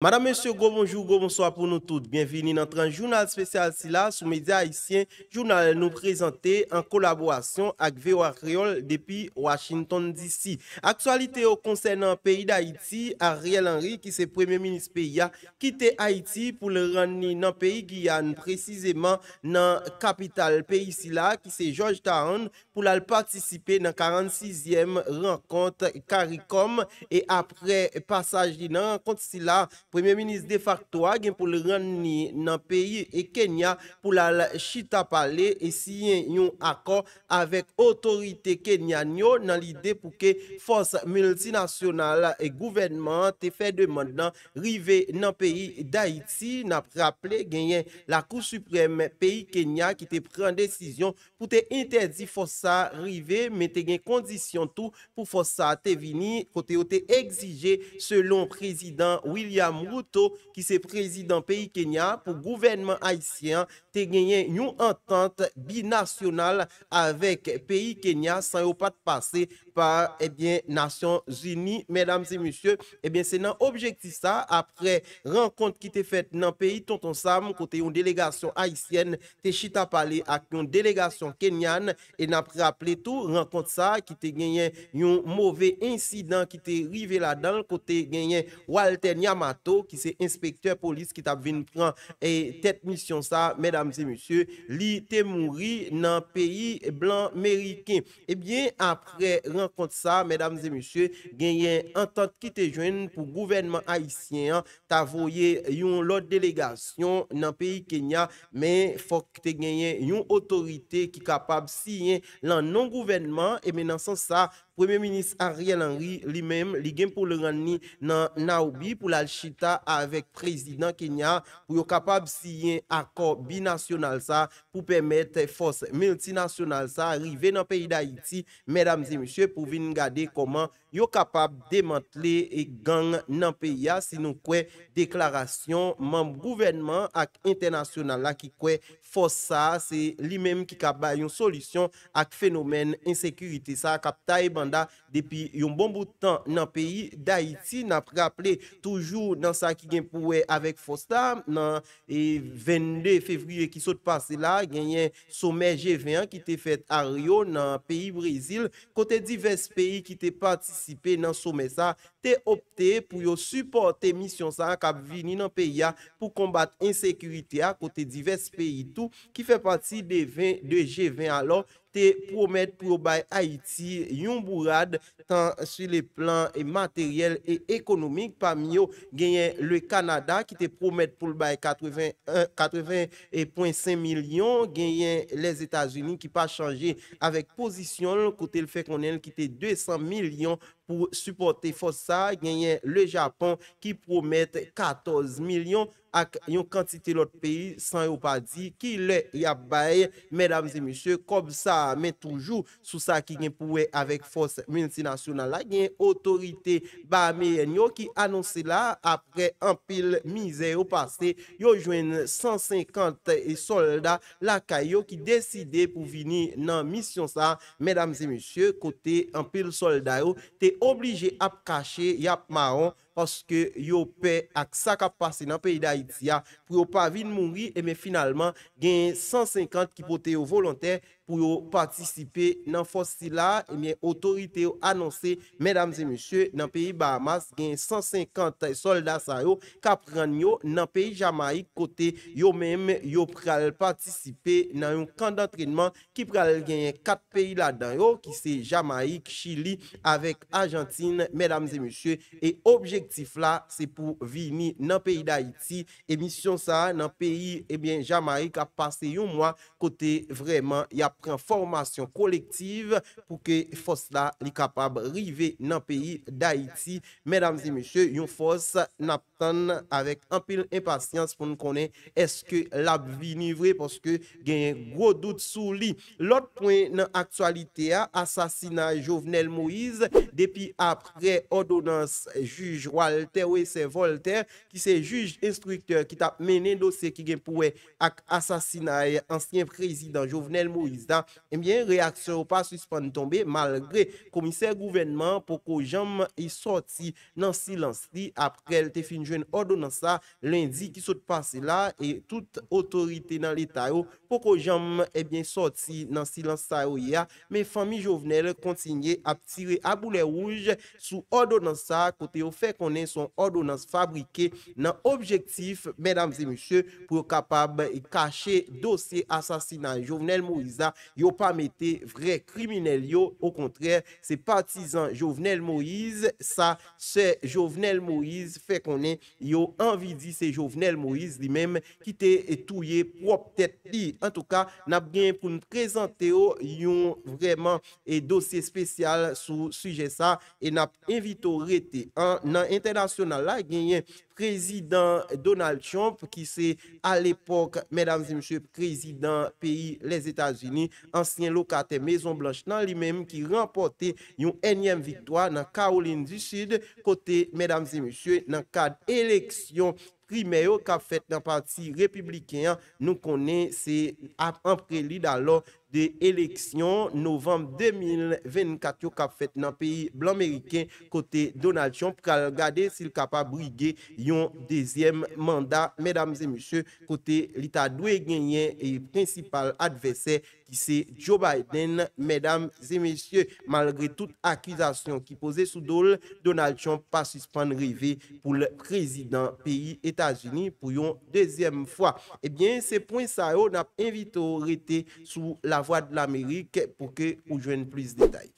Madame, Monsieur, go bonjour, go bonsoir pou nou tout. Bienveni nantran jounal spesyal sila sou media Haitien. Jounal nou prezante en kolabwasyon ak Veo Akriol depi Washington DC. Aksualite yo konsen nan peyi d'Haïti, Ariel Henry ki se premier ministre peyi ya, kite Haïti pou le ranni nan peyi Guyane, prezisèman nan kapital peyi sila ki se Georgetown pou lal patisipe nan 46èm renkont Karikom e apre pasaj li nan renkont sila Premier Ministre Defaktoa gen pou le renni nan peyi e Kenya pou la Chita-Pale e si yon akon avek otorite Kenya nyo nan lide pou ke Fos Multinasyonal e Gouvernement te fe deman nan rive nan peyi d'Aiti nan praple gen yon la Kousupreme peyi Kenya ki te pren desisyon pou te interdi Fos sa rive men te gen kondisyon tou pou Fos sa te vini kote yo te egzije selon Prezident William Mouto, ki se prezidant peyi Kenya pou gouvenman Haitien te genyen yon entente binasyonal avek peyi Kenya san yo pat pase pa, ebyen, eh Nasyon Zuni medam se musye, ebyen, eh se nan objekti sa, apre, renkont ki te fet nan peyi, ton ton sam kote yon delegasyon Haitien te chita pale ak yon delegasyon Kenyan, e napre aple tou, renkont sa, ki te genyen yon mouve insidan ki te rive la dan kote genyen Walten Yamato ki se inspektor polis ki tab ven pran etet misyon sa, medam zemusye, li te mouri nan peyi blan meriken. Eh Ebyen apre renkont sa, medam zemusye, genyen antant ki te jwen pou gouvenman haisyen, ta voye yon lot delegasyon nan peyi Kenya, men fok te genyen yon otorite ki kapab siyen lan non gouvenman, e menansan sa, Premier Ministre Ariel Henry li menm li gen pou lor an ni nan Naoubi pou lal Chita avèk Prezident Kenya pou yo kapab siyen akor binasyonal sa pou pèmète fòs multinasyonal sa arrive nan peyi d'Haïti, mèdames et monsieurs, pou vin ngade koman. yo kapap demantle e gang nan peya se nou kwe deklarasyon manm gouvenman ak internasyonan la ki kwe fos sa se li menm ki kap ba yon solisyon ak fenomen insekurite sa kap ta e banda depi yon bon boutan nan peyi da iti nan prekaple toujou nan sa ki gen pouwe avek fos sa nan 22 e, fevriye ki sot pase la genyen soumer G20 ki te fet a ryo nan peyi brezil kote divers peyi ki te pati Sipè nan soume sa te optè pou yo supporte misyon sa an Kabvini nan peya pou kombat ensekuitè a kote divers peyi tou ki fè pati de G20 alò. Te promet pou ou bay Haiti, yon bourade tan su le plan materyel e ekonomik. Pamyo genyen le Kanada ki te promet pou ou bay 80.5 milyon. Genyen les Etats-Unis ki pa chanje avek pozisyon kote le Fekonel ki te 200 milyon. pou supporte fos sa, genye le Japon ki promette 14 milyon ak yon kantite lot peyi, san yo pa di ki le yap baye, medam zemisye, kob sa, men toujou sou sa ki gen pouwe avek fos menisye nasyonal la, genye otorite ba meyen yo ki anonsi la apre anpil mize yo pase, yo jwen 150 solda la kayo ki deside pou vini nan misyon sa, medam zemisye kote anpil solda yo te Oblije apkase yapmanon oske yo pe ak sa kap pase nan peyi Daidia, pou yo pa vin mounri, eme finalman gen 150 kipote yo volontè pou yo patisipe nan fosi la, eme otorite yo anonse mesdames e monsye, nan peyi Bahamas gen 150 soldat sa yo kapran yo nan peyi Jamaik kote, yo menm yo pral patisipe nan yon kandantrenman ki pral gen 4 peyi la dan yo, ki se Jamaik Chili, avek Argentine mesdames e monsye, e objek Eh la se pou vini nan peyi da iti. Emisyon sa nan peyi, ebyen, Jamarik ap pase yon mwa kote vreman yapren formasyon kolektiv pou ke fos la li kapab rive nan peyi da iti. Medamzi meshe, yon fos naptene avek anpil impasyans pou nou konen eske lab vini vre poske gen gwo dout sou li. Lot pwen nan aktualite a, asasina Jovenel Moise, depi apre odonans jujro Walter ou ese Voltaire ki se juj instrukteur ki tap menen dosye ki gen pouwe ak asasina ansyen prezident Jovenel Moïse dan, ebyen eh reaksyon ou pas suspande tombe malgre komiser gouvenman poko jam e sorti nan silansi aprel te finjwen ordo nan sa lundi ki sot pase la e tout otorite nan l'Etat ou poko jam ebyen eh sorti nan silansi a ou ya, men fami Jovenel kontinye ap tire abou le ouj sou ordo nan sa kote ou fek konen son ordonans fabrike nan objektif, mesdames et monsieurs, pou kapab kache dosye asasinan. Jovenel Moïse a yo pa mette vre kriminel yo, au kontrèr, se patizan Jovenel Moïse, sa se Jovenel Moïse, fe konen yo anvidi se Jovenel Moïse li menm, kite etouye pou ap tèt li. En touka, nap gen pou nou prezante yo, yon vreman e dosye spesyal sou suje sa, e nap invito rete an nan internasyonal la genyen president Donald Trump ki se al epok, president peyi les Etats-Unis, ansyen lokate Maison Blanche nan li menm ki rempote yon enyem vitwa nan Caroline du Sud kote, mesdames et messieurs, nan kad eleksyon primeyo ka fet nan parti republiken nou konen se ap apreli dalor de eleksyon novembe 2024 yo ka fet nan peyi blan meriken kote Donald Trump ka gade sil ka pa brige yon Yon deuxième mandat, mesdames et messieurs, kote l'état d'où est gagné et le principal adversaire qui c'est Joe Biden, mesdames et messieurs, malgré toute accusation qui posait Soudol, Donald Trump a suspens de rêver pour le président pays Etats-Unis pour yon deuxième fois. Eh bien, ce point-là, on a invité au rété sous la voix de l'Amérique pour que vous joignez plus de détails.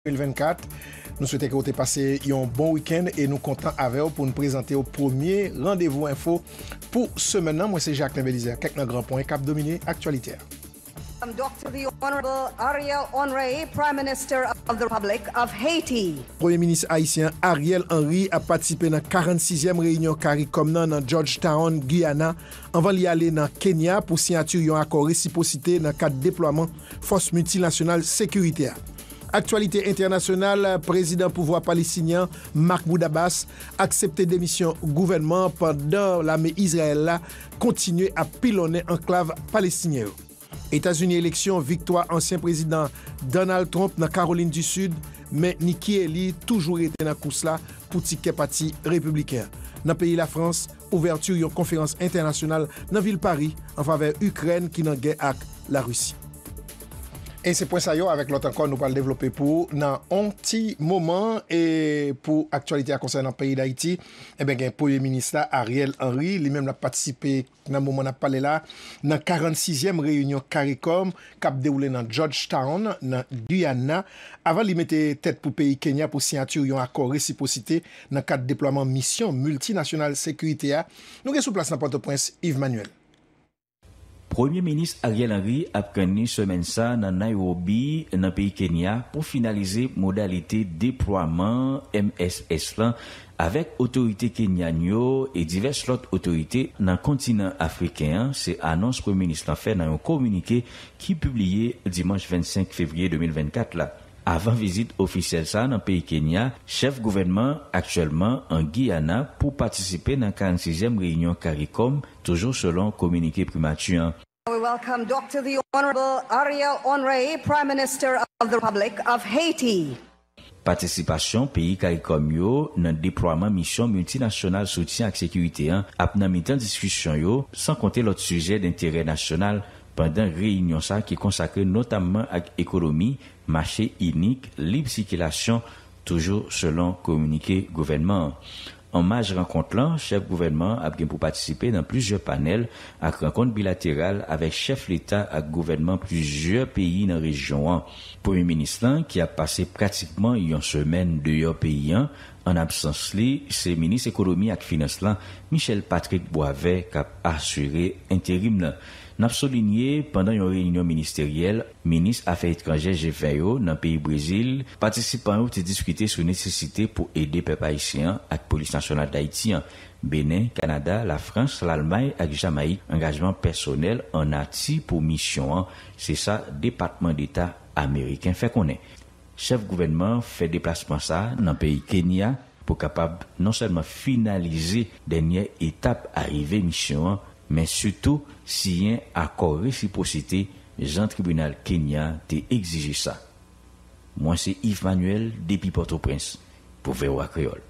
Nou souwete ki wote pase yon bon wikend e nou kontan ave ou pou nou prezante ou promye randevou info pou semenan. Mwen se Jacques Nabilizer kek nan granpon e kap domine aktualiter. I'm Dr. The Honorable Ariel Honre Prime Minister of the Republic of Haiti Premier Ministre Haitien Ariel Honre a patipe nan 46e reynyon kari kom nan nan Georgetown, Guyana anvan li ale nan Kenya pou sinyatur yon akor resiposite nan kat deploaman Fos Multinational Securitea Actualité internationale, président pouvoir palestinien Mahmoud Abbas accepté démission gouvernement pendant l'armée israélienne continue à pilonner enclave palestinienne. États-Unis élection, victoire ancien président Donald Trump dans Caroline du Sud, mais Nikki Haley toujours été dans course là pour ticket parti républicain. Dans le pays la France, ouverture une conférence internationale dans ville Paris en faveur Ukraine qui n'en guerre avec la Russie. E se po sa yo, avek lot ankon nou pal devlope pou nan onti mouman e pou aktualite eh a konsey nan peyi d'Aiti, e ben gen pouye ministra Ariel Henry, li menm la patisipe nan mouman a pale la nan 46e reyunyon Karikom kap dewle nan Georgetown, nan Guyana, avan li mette tet pou peyi Kenya pou siyantur yon akon resiposite nan kat deploaman misyon multinasyonal sekurite a, nou gen sou plas nan pote pwens Yves Manuel. Premier ministre Ariel Henry ap kene semen sa nan Nairobi nan peyi Kenya pou finalize modalite deproyman MSS lan avek otorite Kenya Nyo e divers lot otorite nan kontinant Afrikan se anons premier ministre lan fe nan yon komunike ki publie Dimanche 25 Fevrier 2024 la. Avan vizit ofisye sa nan peyi Kenya, chef gouvenman aktuellement an Guyana pou patisipe nan 46e reunion Karikom toujou selon komunike primatuyen. Patisipasyon peyi Karikom yo nan deproaman misyon multinasyonal soutien ak sekwiteyen ap nan midan diskwisyon yo san konte lot suje d'interè national pandan reyinyon sa ki konsake notamman ak ekolomi Mache inik, li psikilasyon, toujou selon komunike gouvenman. An maj renkont lan, chef gouvenman ap gen pou patisipe nan plizye panel ak renkont bilateral avek chef l'Etat ak gouvenman plizye peyi nan rejyon an. Po yon menis lan ki ap pase pratikman yon semen de yon peyi an, an absans li, se menis ekolomi ak finas lan, Michel Patrick Boivet kap asyre enterim lan. N ap solinye, pendant yon reynyon ministeriel, minis afe ekranje G20 yo nan peyi Brezil, patisipan yo te diskute sou nesisite pou ede pe paisyen ak polis nasyonal daityen. Benin, Kanada, la Frans, l'Almay ak Jamaik, engajman personel an ati pou mission an. Se sa, Departement d'Etat Ameriken fe konen. Chef gouvernement fe deplasman sa nan peyi Kenya pou kapab non selman finalize denye etap arive mission an, men sutou, si yon akor refiposite jan tribunal Kenya te exige sa. Mwen se Yves Manuel depi Port-au-Prince pou verwa kreol.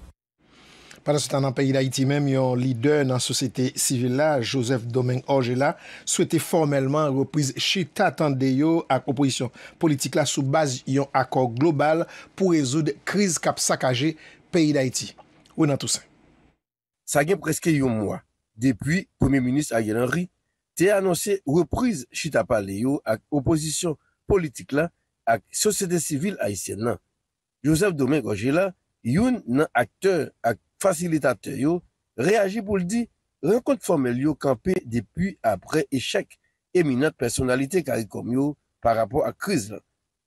Paran sou tan nan peyi d'Haïti mèm, yon lider nan sosete sivil la, Joseph Domingue Orgella, souwete formèlman reprise chita tan deyo ak oposisyon politik la soubaz yon akor global pou rezoud kriz kap sakaje peyi d'Haïti. Ou nan tousan? Sa gen preske yon moua. Depi, komi menis a gen anri se anonsi repriz chita pale yo ak oposisyon politik la ak sosyete sivil ayisyen lan. Joseph Domen Gojela, yon nan akteur ak fasilitate yo, reagi pou ldi renkont formel yo kampe depi apre eshek eminat personalite karikom yo pa rapor ak kriz la.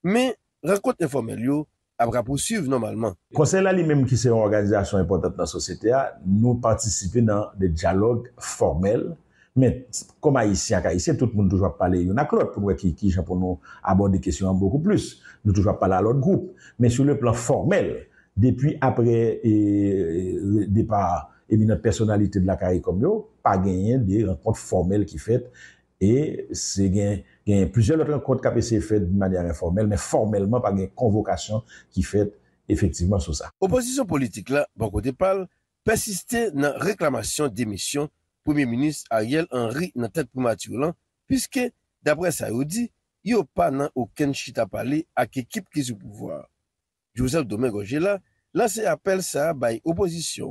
Men renkont informel yo ap raposiv normalman. Konsey la li menm ki se yon organizasyon impotant nan sosyete a, nou patisipe nan de diyalog formel, Men, koma yisi akayise, tout moun toujwa pale yon aklot, pou mwen ki japon nou abon de kesyon an moukou plus, nou toujwa pale alot goup, men sou le plan formel, depi apre e, e, depa eminat personalite de lakayi komyo, pa genyen de renkont formel ki fet, e se genyen plizye lot renkont kape se fet de manyer informel, men formelman pa genyen konvokasyon ki fet efektivman sou sa. Oposisyon politik la, Banco de Pal, persistè nan reklamasyon demisyon Premier Ministre Ariel Henry n'a pas primatur lan, puisque d'après Saoudi, il n'y a pas nan chita chita parler ak ekip ki sou pouvoir. Joseph Domingo Gela lanse appel ça bay pour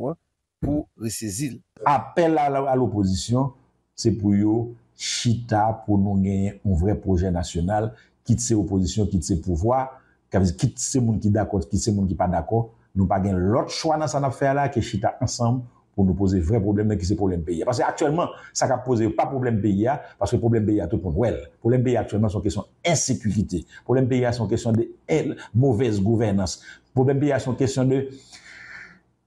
hein, pour ressaisir Appel à l'opposition, c'est pour yo chita pour nou gagner un vrai projet national. Quitte ses quitte ses ses pouvoir quitte ses moun ki d'accord, quitte se moun qui pas d'accord, nou pas gen l'autre choix dans cette n'a là là que chita ensemble. pou nou pose vre probleme men ki se probleme beya. Paske aktuellement, sa ka pose pa probleme beya, paske probleme beya tout pon nou el. Probleme beya aktuellement son kesyon ensekurite. Probleme beya son kesyon de el, mouvez gouvernance. Probleme beya son kesyon de,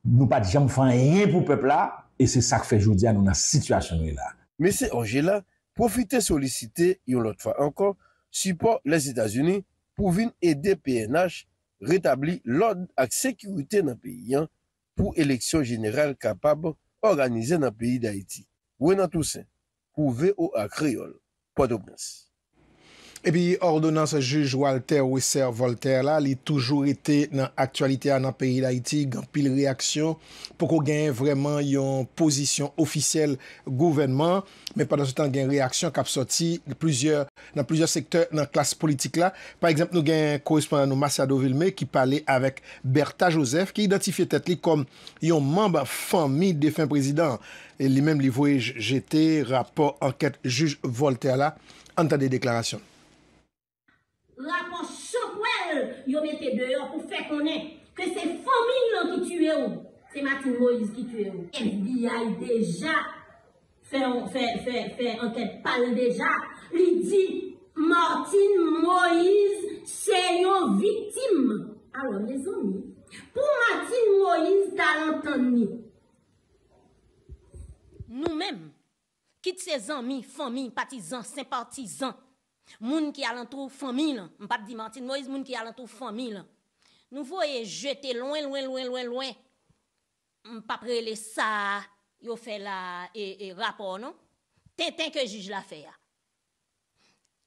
nou pa di janm fanyen pou pepla, e se sa kfe joudia nou nan situasyon nou la. Mese Angela, profite solisite yon lot fa ankon, support les Etats-Unis, pou vin ede PNH, retabli l'od ak sekurite nan peyi an, pou eleksyon jeneral kapab organize nan peyi d'Haïti. Wè e nan tousen, pou ve ou ak reol. Pote Obrins. E pi ordonans a juj Walter Wieser-Volter la li toujou rete nan aktualite anan peri la iti, gampil reaksyon pou ko gen vreman yon posisyon ofisyel gouvenman, me padan sou tan gen reaksyon kap soti nan plouzyor sektèr nan klas politik la. Par eksemp nou gen korrespondan nou Masado Vilme ki pale avek Bertha Josef ki identifiye tet li kom yon mamba fami defen prezident. Li mem li vwe jete rapor anket juj Walter la anta de deklarasyon. La kon chok wel yo mette deyon pou fe konen Ke se fomin lò ki tue ou Se Matin Moïse ki tue ou FBI deja Fè an kèp pale deja Li di Matin Moïse Se yo vitim A lò mè zon mi Po Matin Moïse dal an ton mi Nou mèm Kit se zon mi fomin patizan Sin patizan Moun ki alantou fomil, mpap di mantin mwoy, moun ki alantou fomil, nou voye jete loun, loun, loun, loun, loun, mpap rele sa yo fe la e, e rapon, non? ten ten ke juj la fe a.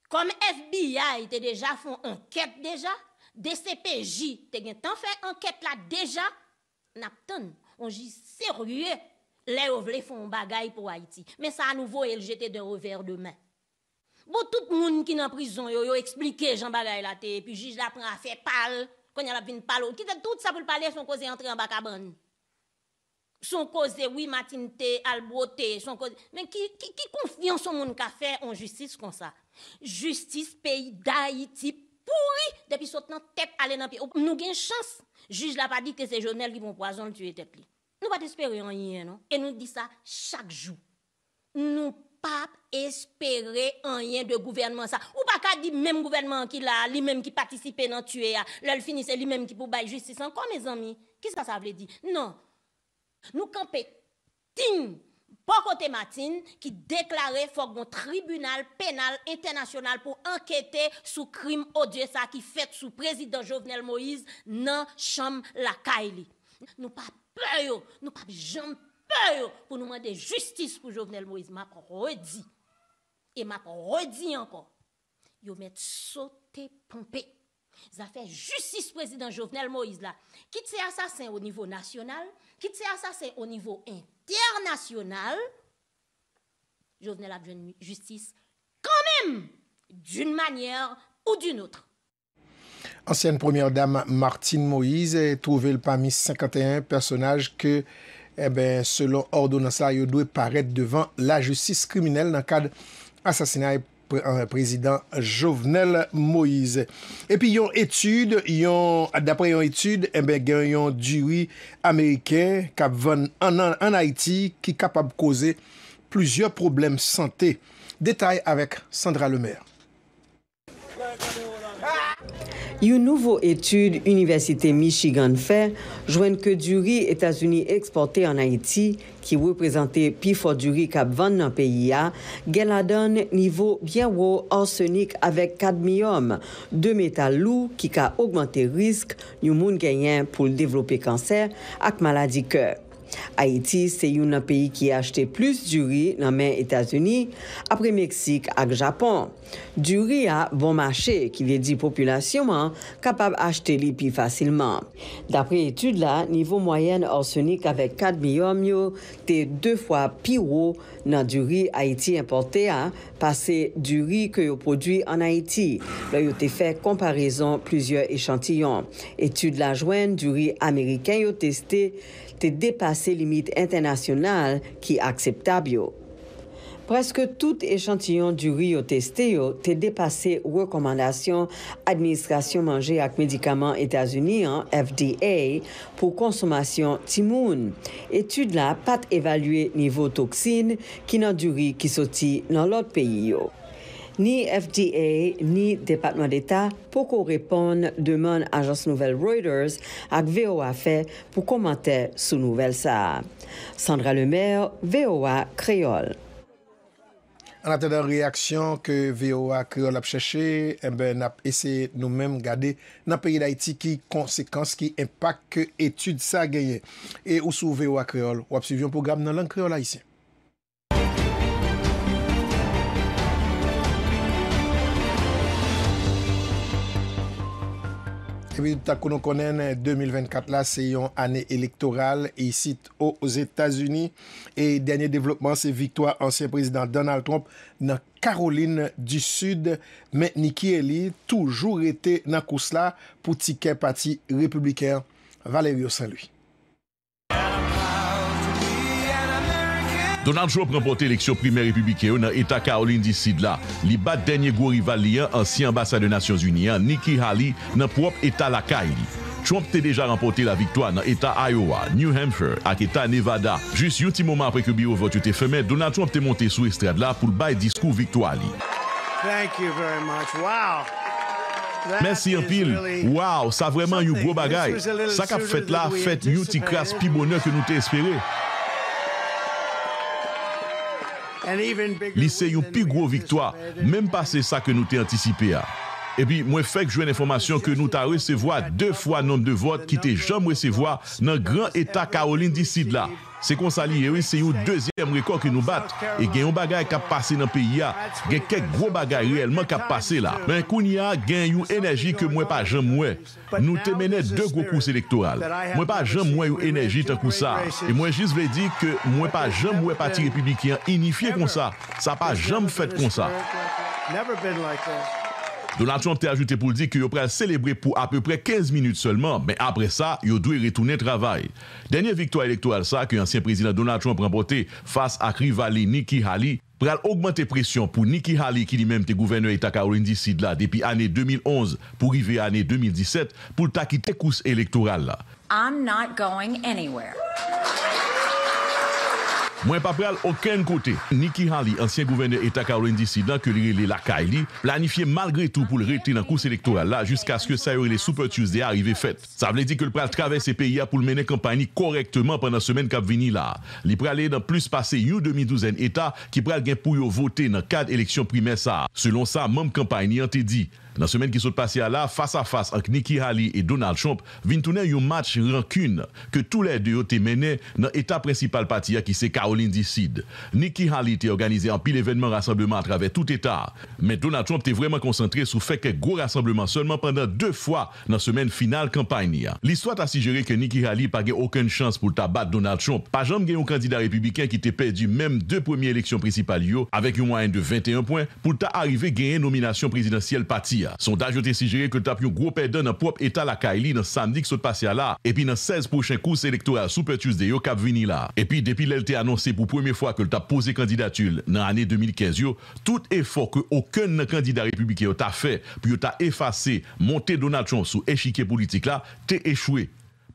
Kom FBI te deja fon anket deja, DCPJ te gen tan fe anket la deja, nap ton, on ji serye le yo vle fon bagay pou Haiti, men sa nou voye jete de rover de men. Bo tout moun ki nan prison yo yo eksplike jan balay la te, pi jiz la pren a fe pal, kon yal ap vin pal ou, ki de tout sa pou l'pale son koze y entre an baka ban. Son koze wimatin te, albo te, son koze... Men ki konfyan son moun ka fe an justice kon sa. Justice peyi da iti, pouri, depi sot nan tep alen an pi, ou nou gen chans. Jiz la pa di ke se jounel ki bon poazan li tue te pli. Nou pa te speri an yen, non? E nou di sa chak jou. Nou... Pape espere anyen de gouvernman sa. Ou pa ka di menm gouvernman ki la, li menm ki patisipe nan tue ya. Lèl finise li menm ki pou bay justice. Ankon, mè zanmi, kis pa sa vle di? Nan, nou kanpe tin, pa kote matin, ki deklare fok bon tribunal penal internasyonal pou anketè sou krim odye sa ki fèk sou prezident Jovenel Moïse nan chanm laka ili. Nou pape peyo, nou pape chanm peyo. pou nou mande justice pou Jovenel Moïse. Ma kon redi. E ma kon redi ankon. Yo met sote pompe. Zafè justice wèzi dan Jovenel Moïse la. Kit se asasen ou nivou nasyonal, kit se asasen ou nivou internasyonal, Jovenel a vjen justice kanmèm d'une manyer ou d'une outre. Ansyen premier dame Martine Moïse touvel pa mis 51 personaj ke Eh selon ordonans la yo dwe paret devan la justis kriminel nan kade asasinay prezident Jovenel Moïse. Epi yon etude, yon, dapre yon etude, eh gen yon diwi Amerike kap ven an Haiti ki kapab koze plouzyor problem sante. Detay avek Sandra Lemaire. Yon nouvo etude Université Michigan fè, jwen ke duri Etats-Unis eksporté an Haiti, ki wè prezante pi fòt duri kap vann nan peyi ya, gen la don nivou byen wò orsonik avèk kadmium, de metal lou ki ka augmentè risk yon moun genyen pou l'devlopè kansè ak maladi kèrk. Haiti se yon nan peyi ki achete plus du ri nan men Etasuni apre Meksik ak Japon. Du ri a bon mache ki vye di populasyonman kapab achete li pi fasyleman. Dapre etude la, nivou moyen orsonik avek 4 milyon myo te 2 fwa pi wo nan du ri Haiti importe a, pase du ri ke yo podwi an Haiti. Lo yo te fe komparison plizye echantiyon. Etude la jwen, du ri Ameriken yo teste, te depase limite internasyonal ki akseptab yo. Preske tout echantillon duri yo teste yo, te depase rekomandasyon Administrasyon Mange ak Medikaman Etasunian, FDA, pou konsomasyon timoun. Etude la pat evalue nivou toksine ki nan duri ki soti nan lot peyi yo. Ni FDA ni Depatman d'Etat poko repon deman ajans nouvel Reuters ak VOA fe pou komante sou nouvel sa. Sandra Lemaire, VOA Kreyol. An atade reaksyon ke VOA Kreyol ap chèche, mbe nap ese nou mem gade nan peyi la iti ki konsekans ki empak ke etude sa genye. E ou sou VOA Kreyol, wap suivyon pou gam nan lang Kreyol la iti. Kripta konon 2024 c'est une année électorale ici aux états états unis et dernier développement, de victoire, ancien président Donald Trump dans Caroline du Sud mais Nikki Haley été dans la course là pour ticket parti républicain. Valérie, Saint-Louis. Donald Trump rempote lèksyon primè republike yo nan etat Kaolin Disidla. Li bat denye gwo rival li an ansi ambassade Nasyons Uniyan, Nikki Haley, nan prop etat la Kaili. Trump te deja rempote la viktoa nan etat Iowa, New Hampshire ak etat Nevada. Jus youti moman apre ke biro vot yote feme, Donald Trump te monte sou estrade la pou l'bay diskou viktoali. Mèsi yon pil, waw, sa vreman yon gro bagay. Sa kap fèt la fèt youti kras pi bonè ke nou te espere. Li se yon pi gwo viktwa, menm pa se sa ke nou te antisipe a. E pi mwen fèk jwen informasyon ke nou ta resevoa 2 fwa nom de vot ki te jom resevoa nan gran etat Kaolin disid la. Se kon sali, ewen se yon deuxième rekord ki nou bat, e gen yon bagay kap pase nan piya, gen kek gro bagay reyelman kap pase la. Men koun ya gen yon enerji ke mwen pa jom mwen, nou temene 2 gro kous elektoral. Mwen pa jom mwen yon enerji tan kousa, e mwen jis ve di ke mwen pa jom mwen pati republikan inifiye kon sa, sa pa jom fèt kon sa. Donald Trump te ajoute pou l di ki yo pral celebre pou ap peu pre 15 minute seulement, men apre sa, yo dwe retounen travay. Denye viktwa elektoral sa ke ansyen prezident Donald Trump rembote fas ak rivali Nikki Haley, pral augmente presyon pou Nikki Haley ki li menm te gouverneur e tak a orindi sid la depi ane 2011 pou rive ane 2017 pou l tak ki tekous elektoral la. Mwen pa pral oken kote, Niki Hali, ansyen gouverneur etat karouen disidant ke li rele lakay li, planifiye malgre tou pou l rete nan kous elektoral la jiska sa yore le soupertuse de arive fet. Sa vle di ke l pral trave se peyi a pou l mene kampanyi korektman pwenda semen kap vini la. Li pral le dan plus pase yu 2012n etat ki pral gen pou yo vote nan 4 eleksyon primer sa. Selon sa, mwen kampanyi an te di. Nan semen ki sot pasya la, fasa-fasa ak Niki Hali et Donald Trump vintounen yon match rankun ke tou lè deyo te menè nan etat prinsipal patiya ki se Karoline Disside. Niki Hali te organizè an pil evènmen rassembleman atrave tout etat, men Donald Trump te vwèman konsantre sou fèk grou rassembleman sèlman pèndan dè fwa nan semen final kampanyan. L'histoire ta sigere ke Niki Hali pa gen okèn chans pou ta bat Donald Trump pa jom gen yon kandida republikan ki te pe di mèm dè premier lèksyon prinsipal yo avèk yon mwenen de 21 poin pou ta arrive gen yon nomin Sondaj yo te sigere ke l tap yon gwo pedan nan prop etal akay li nan sandik sot pasya la, epi nan 16 pochen kous elektoral soupertus de yo kap vini la. Epi depi lel te anonsi pou pweme fwa ke l tap pose kandidatul nan ane 2015 yo, tout efor ke oken nan kandidat republike yo ta fe, pi yo ta efase monte Donald Trump sou echike politik la, te echwe.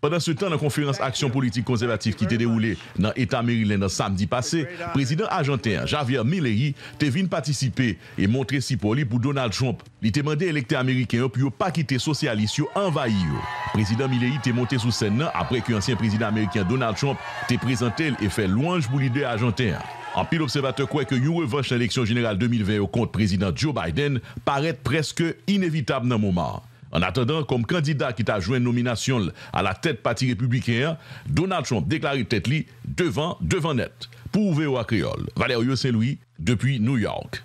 Pendan se tan nan konferans aksyon politik konservatif ki te deroule nan Eta Merilè nan samdi pase, Prezident Agent 1, Javier Milleri, te vin patisipe e montre si poli pou Donald Trump li te mande elekte Ameriken yo pou yo pa kite sosyalis yo envay yo. Prezident Milleri te monte sou sen nan apre ki ansyen prezident Ameriken Donald Trump te prezente el e fe louange pou lide Agent 1. An pil observateur kwe ke yon revanche l'eleksyon genel 2020 yo kont prezident Joe Biden parete preske inevitab nan mouman. En attendant, comme candidat qui t'a joint une nomination à la tête parti républicain, Donald Trump déclaré tête devant, devant net. Pour VOA Creole, Valerio Saint-Louis, depuis New York.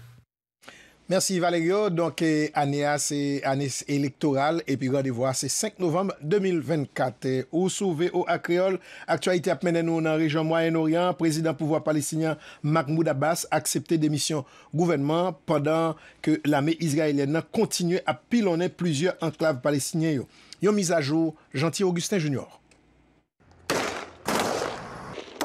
Merci Valerio. Donc, eh, année, c'est électorale et puis rendez-vous, c'est 5 novembre 2024. Ou sauvé au Acréole, actualité à nous dans la région Moyen-Orient, président pouvoir palestinien Mahmoud Abbas accepté démission gouvernement pendant que l'armée israélienne continue à pilonner plusieurs enclaves palestiniennes. Yo mise à jour, Gentil Augustin Junior.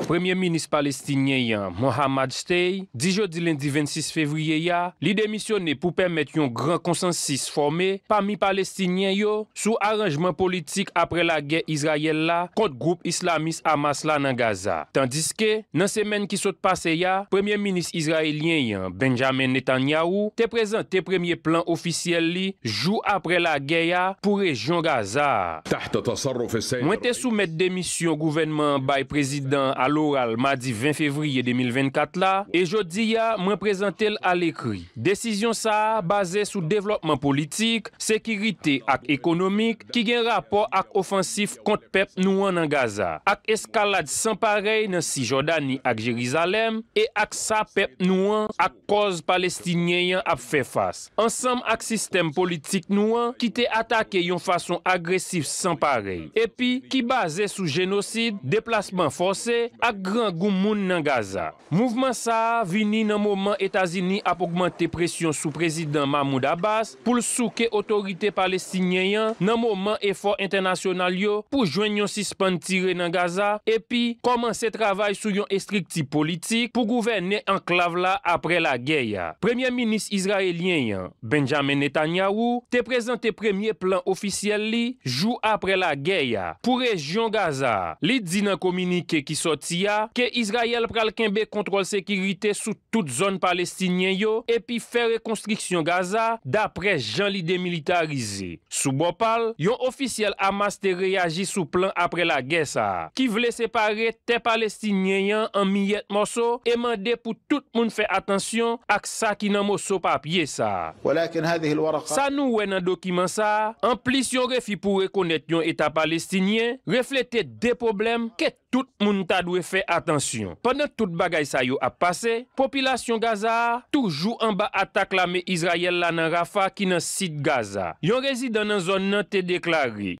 Premier ministre palestinien Mohamed Stey dit jeudi lundi 26 février a démissionné pour permettre un grand consensus formé parmi palestiniens sous arrangement politique après la guerre israélienne contre contre groupe islamiste Hamas dans Gaza. Tandis que dans semaine qui saute passée, Premier ministre israélien Benjamin Netanyahu a présenté premier plan officiel jour après la guerre pour région Gaza. E soumettre démission gouvernement by président à l'oral madi 20 fevriye 2024 la, e jodi ya mwen prezentel al ekri. Desisyon sa, baze sou devlopman politik, sekirite ak ekonomik, ki gen rapor ak ofansif kont pep nouan nan Gaza, ak eskalad sanparey nan si Jordani ak Jerizalem, e ak sa pep nouan ak koz palestinyen ap fe fas. Ansem ak sistem politik nouan, ki te atake yon fason agresif sanparey, epi ki baze sou genosid, deplasman fosey, ak gran goun moun nan Gaza. Mouvment sa, vini nan mouman Etazini ap augmente presyon sou prezident Mahmoud Abbas pou l'souke otorite Palestinyen nan mouman efor internasyonal yo pou jwen yon sispan tire nan Gaza epi koman se travay sou yon estrikti politik pou gouvene anklav la apre la geya. Premier minis Israelien, Benjamin Netanyahu, te prezente premye plan ofisyel li, jou apre la geya. Pou region Gaza, li di nan komunike ki soti ya ke Israel pral kenbe kontrol sekirite sou tout zon palestinyen yo epi fe rekonstriksyon Gaza dapre jan li demilitarize. Sou bopal, yon ofisyel Amas te reyagi sou plan apre la ge sa. Ki vle separe te palestinyen yon en miyet moso e mande pou tout moun fe atensyon ak sa ki nan moso papye sa. Sa nou wè nan dokiman sa, en plisyon refi pou rekonnet yon eta palestinyen, reflete de problem ke tout moun ta dwe fè atensyon. Pendè tout bagay sa yo ap pase, popilasyon Gaza toujou anba atak lame Izrayel la nan Rafa ki nan sit Gaza. Yon rezidant nan zon nan te deklari.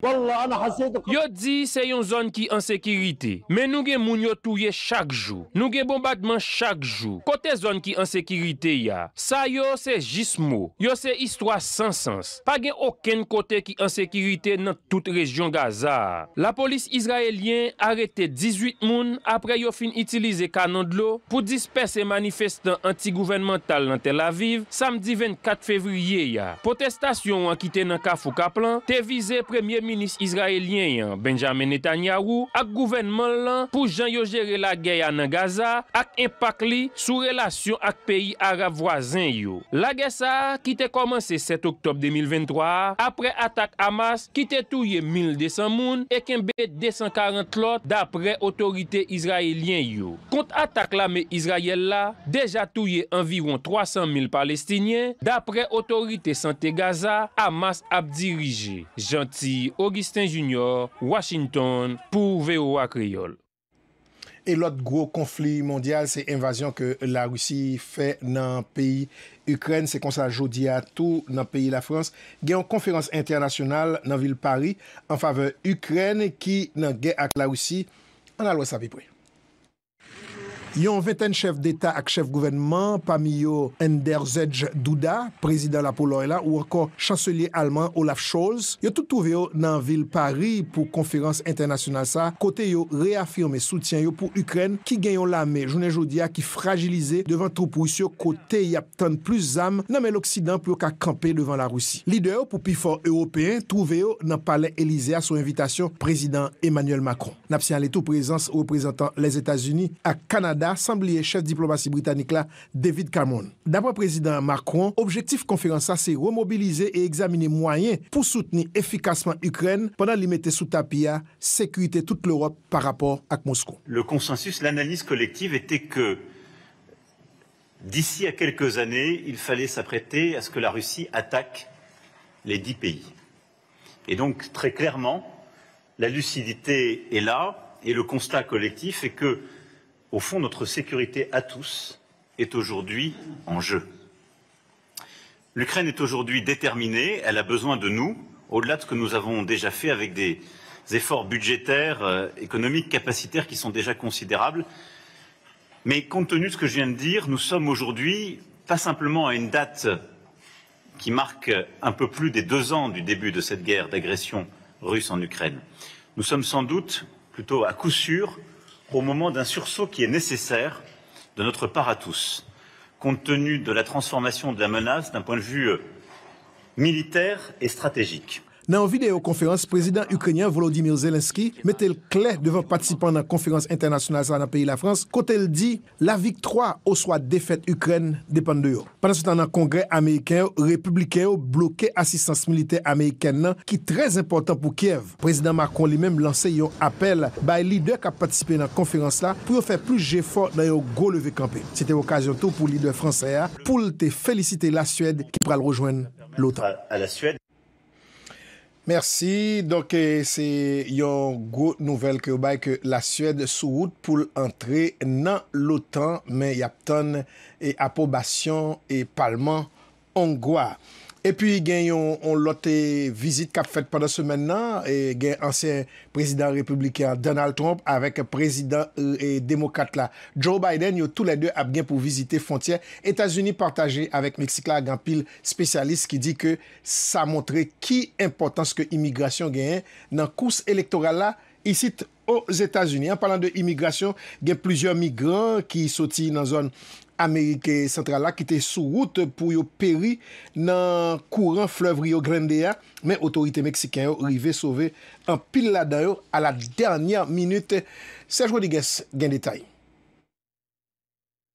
Yo di se yon zon ki ansekirite. Men nou gen moun yo touye chak jou. Nou gen bombardman chak jou. Kote zon ki ansekirite ya. Sa yo se jismo. Yo se istwa san sens. Pagen oken kote ki ansekirite nan tout rejyon Gaza. La polis Izrayelien arete 18 moun apre yo fin itilize kanon dlo pou dispes se manifestan anti-gouvenmental nan Tel Aviv samdi 24 fevriye ya. Po testasyon an ki te nan Kafou Kaplan, te vize Premier Minis Israelien yon Benjamin Netanyahu ak gouvenman lan pou jan yo jere la geya nan Gaza ak impak li sou relasyon ak peyi Arab wazen yo. La gesa ki te komanse 7 oktob 2023 apre atak Hamas ki te touye 1200 moun ek mbet 240 lot dapre otorite Israel. Kont a taklame Israel la, deja touye environ 300.000 palestinyen, dapre otorite Santé Gaza, Amas ap dirije. Janti Augustin Junior, Washington, pou Veowa Kriol. E lot gro konflik mondial se invasyon ke la Roussi fe nan peyi Ukren, se konsa jodi a tou nan peyi la Frans, gen konferans internasyonal nan vil Paris, an fave Ukren ki nan gen ak la Roussi, an alwa sa pey prey. y a Il une vingtaine chefs d'État et chefs gouvernement, parmi eux Zedj Duda, président de la Pologne, ou encore chancelier allemand Olaf Scholz, ont tout trouvé dans la ville de Paris pour conférence internationale ça, côté yo réaffirmé soutien pour l'Ukraine, qui gagne l'armée journée jodia qui fragilisée devant troupes russes côté y a plus d'âmes dans l'Occident pour qu'à camper devant la Russie. Leader pour plus fort européen trouvé dans le palais Élysée à son invitation président Emmanuel Macron. N'a tout présence représentant les États-Unis à Canada l'Assemblée et chef diplomatie britannique là, David Cameron. D'abord, président Macron, objectif conférence c'est remobiliser et examiner pour pour soutenir soutenir efficacement pendant pendant sous sous tapis à sécurité toute l'Europe par rapport à Moscou. Le consensus, l'analyse collective était que d'ici à quelques années, il fallait s'apprêter à ce que la Russie attaque les dix pays. Et donc, très clairement, la lucidité est là et le constat collectif est que au fond, notre sécurité à tous est aujourd'hui en jeu. L'Ukraine est aujourd'hui déterminée, elle a besoin de nous, au-delà de ce que nous avons déjà fait avec des efforts budgétaires, euh, économiques, capacitaires qui sont déjà considérables. Mais compte tenu de ce que je viens de dire, nous sommes aujourd'hui pas simplement à une date qui marque un peu plus des deux ans du début de cette guerre d'agression russe en Ukraine. Nous sommes sans doute, plutôt à coup sûr, au moment d'un sursaut qui est nécessaire de notre part à tous, compte tenu de la transformation de la menace d'un point de vue euh, militaire et stratégique. Nan videyo konferans, prezident Ukrenyan Volodymyr Zelenski mette l kle devan patisipan nan konferans internasyonal sa nan peyi la Frans, kote l di la vik troa ou swa defet Ukren depan de yo. Panan sou tan nan kongre Ameriken yo, Republiken yo bloke asistans militer Ameriken nan ki trez important pou Kiev. Prezident Macron li menm lanse yo apel bay lider ka patisipe nan konferans la pou yo fe plus jefort nan yo go leve kampe. Sete vokasyon tou pou lider Fransaya pou te felicite la Suède ki pral rejoen l'OTAN. Merci. Donc, eh, c'est une grosse nouvelle que, bah, que la Suède sous route pour entrer dans l'OTAN, mais il y a et approbation et parlement hongrois. E pi gen yon lote vizit kap fet padan semen nan, gen ansyen prezident republikan Donald Trump avek prezident e euh, demokat la. Joe Biden yon tou la de ap gen pou vizite fontier. Etasuni partaje avek Meksik la agan pil spesyalist ki di ke sa montre ki impotans ke imigrasyon gen nan kous elektoral la. I sit... An palan de imigrasyon, gen plizyon migran ki soti nan zon Amerike Sentrala ki te sou route pou yo Peri nan kouran flev ryo Grendea. Men otorite Meksikanyo rive sove an pil la dayo a la dernyan minute. Serge Rodiguez gen detay.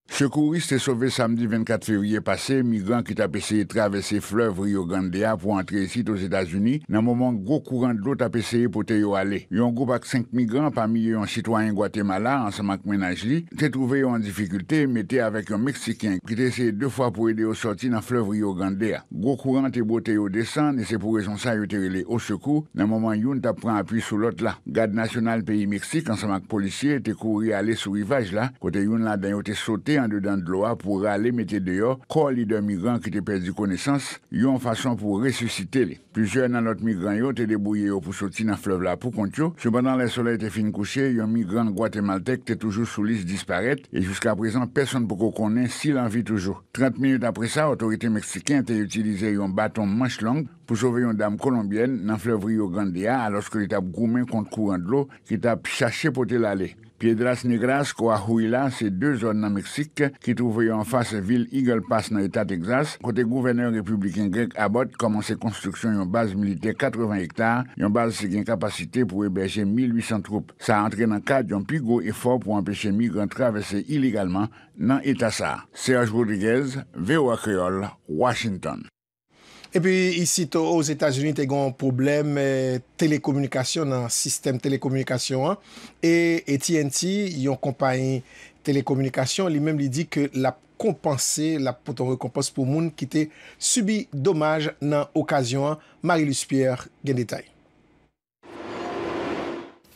Chokouris te sove samdi 24 fevriye pase Migran ki te apeseye travesse flev Rio Grandea pou antre esite os Etats-Unis Nan momon gwo kouran de lo te apeseye Pote yo ale Yon gwo bak 5 migran pa miye yon chitwanyen Guatemala An samak menaj li Te trouve yo an difikulte me te avek yon Meksikyan Ki te eseye 2 fwa pou ede yo sorti nan flev Rio Grandea Gwo kouran te bo te yo desan E se pou rezon sa yo te rele o chokou Nan momon yon te apren api sou lot la Gade nasyonal peyi Meksik An samak polisye te kouri ale sou rivaj la Kote yon la den yo te sote en dedans de l'eau pour aller mettre dehors corps leader migrants qui ont perdu connaissance, une façon pour ressusciter les. Plusieurs dans notre migrants ont été débrouillés pour sortir dans le fleuve là pour compte. Cependant, le soleil était fin couché, un migrant guatémaltèque était toujours sous liste disparaître et jusqu'à présent, personne ne peut connaître s'il en vit toujours. 30 minutes après ça, l'autorité mexicaine a utilisé un bâton manche longue pour sauver une dame colombienne dans le fleuve Rio Grande alors qu'elle l'étape gourmée contre courant de l'eau qui t'a cherché pour l'aller. Piedras, Negras, Coahuila, se deux zones nan Meksik ki trouvè yon fasse ville Eagle Pass nan Etat Texas. Kote gouverneur republiken Greg Abbott, koman se konstruksyon yon base milite 80 hektar, yon base se gen kapasite pou eberje 1800 troupes. Sa antre nan kat yon pi gwo efor pou empeshe migran travesse iligalman nan Etat Saar. Serge Rodriguez, VOA Creole, Washington. Epi, isi to ouz Etas Unite gen problem euh, telekomunikasyon nan sistem telekomunikasyon an, eti enti yon kompanyen telekomunikasyon li men li di ke la kompense, la poton rekompense pou moun ki te subi domaj nan okasyon an. Marie-Louise Pierre gen detay.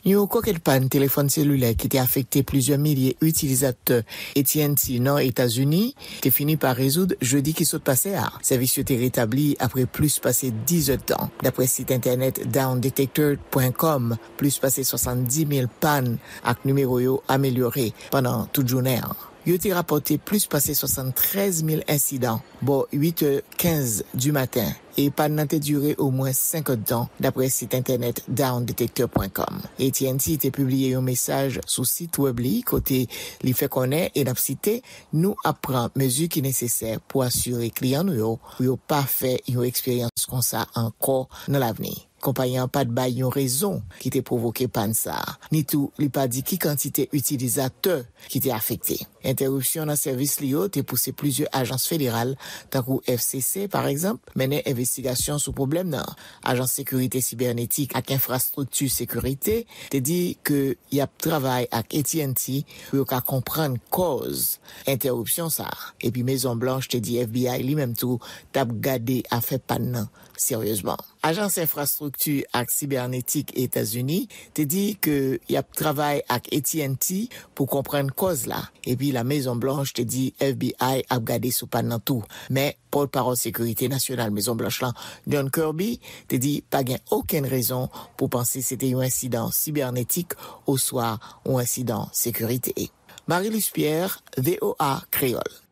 Une coquette panne téléphone cellulaire qui a affecté plusieurs milliers d'utilisateurs Etienne les États-Unis, ont fini par résoudre jeudi qui saute passé à. Ah. Service était rétabli après plus passé 10 heures D'après site internet downdetector.com, plus passé 70 000 pannes avec numéro amélioré pendant toute journée. Ah il a rapporté plus passé 73 000 incidents, bon 8h15 du matin, et pas n'a duré au moins 5 ans, d'après site internet downdetector.com. Et TNT a publié un message sur site web côté l'effet fait connaître et n'a cité, nous apprend mesures qui nécessaires pour assurer clients nous, pour pas fait une expérience comme ça encore dans l'avenir. kompanyan pa d'bay yon rezon ki te provoke pan sa. Ni tou li pa di ki kantite utilizate ki te afekte. Interruption nan servis li yo, te pousse plusieurs agence fédéral, takou FCC par exemple, menen investigasyon sou problem nan. Agence Sécurité Cybernétique ak infrastruktu sécurité te di ke yap travay ak AT&T pou yo ka komprende koz interruption sa. E pi Maison Blanche te di FBI li menm tou tap gade afek pan nan seryosman. Agence Infrastructure et Cybernétique États-Unis te que y a travail avec AT&T pour comprendre cause là. Et puis la Maison Blanche te dit FBI a gardé sous Paul tout. Mais Paul parole Sécurité Nationale Maison Blanche là, John Kirby, te pas gain aucune raison pour penser c'était un incident un incident cybernétique ou un un sécurité. marie louise Pierre, VOA Créole.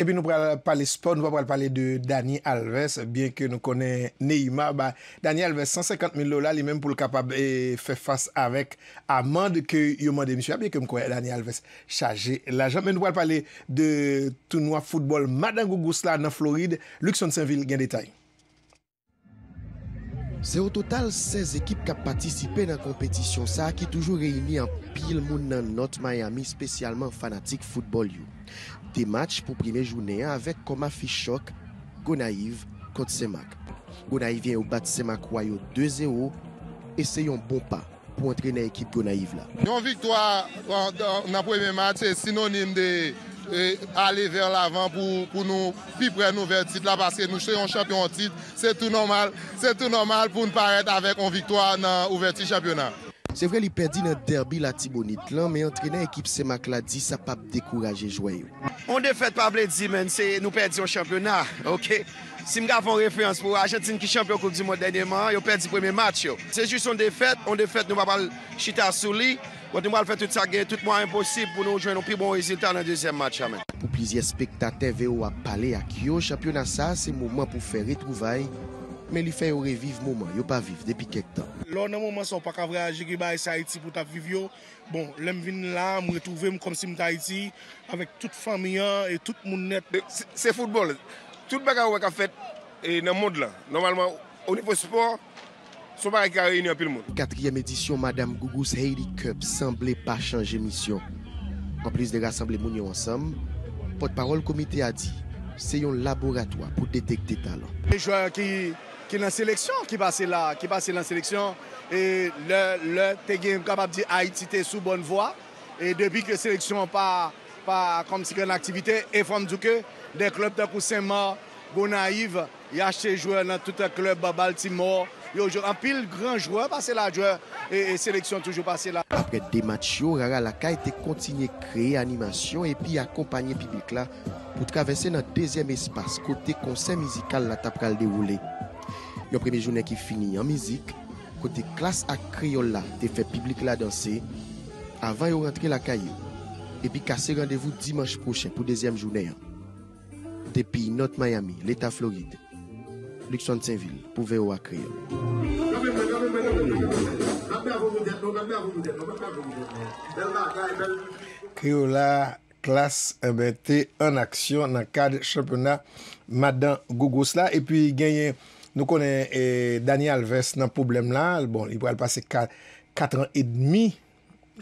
E pi nou pral pale sport, nou pral pale de Danny Alves. Bien ke nou kone Neyma, Danny Alves, 150 mil lola li men pou l kapab e fe fase avek amand ke yon man demisyon. Bien ke m kone Danny Alves chaje la jan. Men nou pral pale de tounoua foutbol Madangou Goussla nan Floride, Luxon-Saint-Ville gen detay. C'est au total 16 équipes qui ont participé dans la compétition ça qui toujours réuni en pile monde dans notre Miami spécialement fanatique football you. Des matchs pour première journée avec comme affiche choc Gonaïve contre Semak. Gonaïve vient au battre Semak 2-0 et c'est un bon pas pour entraîner l'équipe Gonaïve là. Une victoire dans le premier match est synonyme de E ale ver lavan pou nou pi pre nou vertit la Paske nou chèy an champion an tit Sè tout normal pou nou paret avèk an victoire nan ouvertit championan Sè vre li perdi nan derbi la Timonit lan Me yon trene ekip Semak la di sa pape dekouraje joyou On defet pa Bledzimèn se nou perdi an championan Si mga fon refrens pou Argentine ki champion koub di mou denye man Yo perdi premè mat yo Sè jous on defet, on defet nou pa bal chita sou li Wote mwa al fè tout sa ge, tout mwa imposib pou nou jwen nou pi bon rezita nan dezem match a men. Pou plizye spekta te ve ou ap pale ak yo, chapyon a sa, se mouman pou fè retrouvay, men li fè ou reviv mouman, yo pa viv depi kek tan. Lò nan mouman sou pa kavre a jegi baye sa Haiti pou ta viv yo, bon, lè m vin la, m retouvem kom si m ta Haiti, avèk tout fami an, et tout moun net. E, se foutbol, tout baga ou wè ka fèt e, nan moun lan, normalman, ou nifo sport, Quatrième édition, Madame Gougou's Haley Cup semblait pas changer mission. En plus de rassembler Mounio ensemble, votre parole comité a dit c'est un laboratoire pour détecter talent. Les joueurs qui qui dans la sélection, qui passent là, qui passent dans la sélection, et le, le capable de dire Haïti est sous bonne voie. Et depuis que la sélection pas pas comme si une activité, et forme du que des clubs de saint bon naïve y a acheté joueurs dans tout un club à Baltimore. Yo, en pile grand joueur passé la joueur et, sélection toujours passé là. Après des matchs, Rara Laka a continué créer animation et puis accompagner public là pour traverser notre deuxième espace côté concert musical la tape déroulé. Le premier journée qui finit en musique, côté classe à créole là, te fait public là danser avant de rentrer la caillou. Et puis casser rendez-vous dimanche prochain pour deuxième journée. Depuis notre Miami, l'État Floride. Luxon-Saint-Ville, pou veyo ak kriyo. Kriyo la, klas, enbente, en aksyon, nan kad, chanponat, madan, gogos la, epi genyen, nou konen, e, Daniel Vest nan poublem la, bon, i pou al pase 4 an et demi,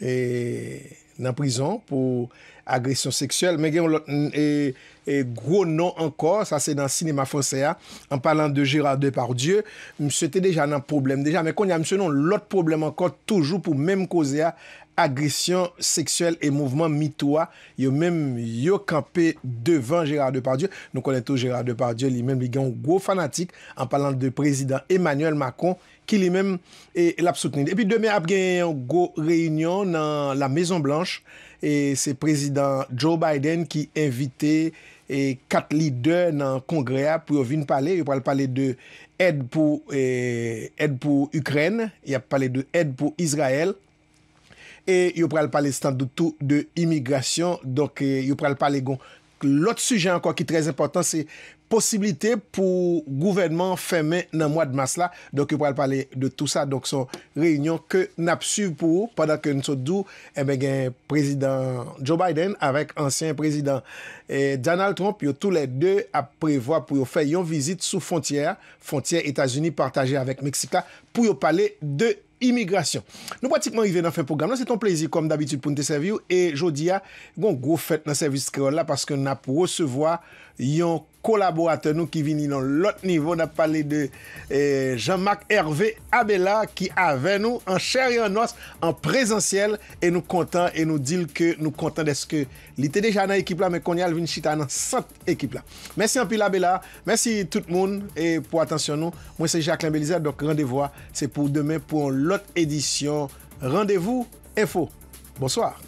eee, nan prizon pou agresyon seksuel, men gen yon lòt, e, e gro nan ankor, sa se nan sinema fonse a, an palan de Gérard Depardieu, mse te deja nan problem, deja men kon yon lòt problem ankor, toujou pou menm koze a, agresyon seksuel e mouvman mitwa, yo menm yo kampe devan Gérard Depardieu, nou kon eto Gérard Depardieu li menm, gen yon gro fanatik, an palan de prezident Emmanuel Macron, ki li men l ap soutenide. E, e pi deme ap gen yon go reynyon nan la Mezon Blanche, e se prezident Joe Biden ki evite kat lider nan kongrea pou yo vin pale, yo pale pale de ed pou Ukrene, yo pale de ed pou Israel, e yo pale pale standoutou de imigrasyon, yo pale pale kon. L'ot suje anko ki trez important se posibilite pou gouvenman femen nan mwa d'mas la. Donk yo pral pale de tout sa. Donk son reynyon ke nap suv pou ou. Padak yo nso d'ou, embe eh gen prezident Joe Biden avèk ansyen prezident Donald Trump. Yo tou le de ap prevoa pou yo fe yon vizit sou fontyer. Fontyer Etasuni partaje avèk Meksika pou yo pale de Meksika. Immigrasyon collaborateur nous qui viennent dans l'autre niveau. On a parlé de eh, Jean-Marc Hervé Abella qui avait nous en chair et en os, en présentiel. Et nous content et nous dit que nous content de ce que était déjà dans l'équipe là, mais qu'on y a chita dans cette équipe là. Merci un peu Abella. Merci tout le monde et pour attention nous. Moi c'est Jacques Bélisaire donc rendez-vous. C'est pour demain pour l'autre édition. Rendez-vous info. Bonsoir.